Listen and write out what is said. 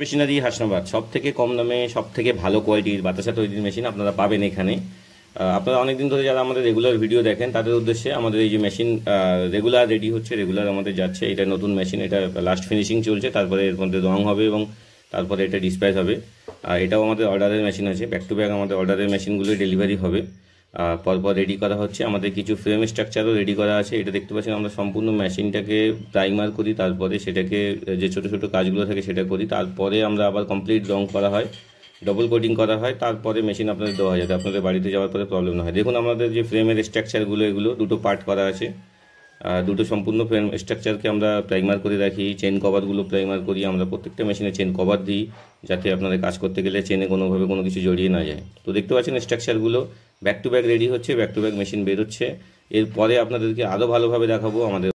machinery Hasnabad সব থেকে কম দামে সব থেকে ভালো কোয়ালিটির বাতাসা তৈরির মেশিন আপনারা পাবেন এখানে আপনারা অনেকদিন ধরে যারা আমাদের রেগুলার ভিডিও দেখেন তাদের উদ্দেশ্যে আমাদের এই যে মেশিন রেগুলার রেডি হচ্ছে রেগুলার আমাদের যাচ্ছে এটা নতুন মেশিন এটা লাস্ট ফিনিশিং চলছে তারপরে এর মধ্যে রং হবে এবং তারপরে এটা ডিসপ্যাচ হবে আর এটাও আমাদের অর্ডারের মেশিন আছে ব্যাক টু ব্যাক আমাদের অর্ডারের মেশিনগুলোই ডেলিভারি হবে পরপর রেডি করা হচ্ছে আমাদের কিছু ফ্রেম স্ট্রাকচারও রেডি করা আছে এটা দেখতে পাচ্ছেন আমরা সম্পূর্ণ মেশিনটাকে প্রাইমার করি তারপরে সেটাকে যে ছোট ছোট কাজগুলো থাকে সেটা করি তারপরে আমরা আবার কমপ্লিট রং করা হয় ডবল কোডিং করা হয় তারপরে মেশিন আপনাদের দেওয়া যাবে আপনাদের বাড়িতে যাওয়ার পরে প্রবলেম না হয় দেখুন আমাদের যে ফ্রেমের স্ট্রাকচারগুলো এগুলো দুটো পার্ট করা আছে দুটো সম্পূর্ণ ফ্রেম স্ট্রাকচারকে আমরা প্রাইমার করে রাখি চেন কভারগুলো প্রাইমার করি আমরা প্রত্যেকটা মেশিনে চেন কভার দিই যাতে আপনাদের কাজ করতে গেলে চেনে কোনোভাবে কোনো কিছু জড়িয়ে না যায় তো দেখতে পাচ্ছেন স্ট্রাকচারগুলো ব্যাক টু ব্যাক রেডি হচ্ছে ব্যাক টু ব্যাক মেশিন বেরোচ্ছে এরপরে আপনাদেরকে আরও ভালোভাবে দেখাবো আমাদের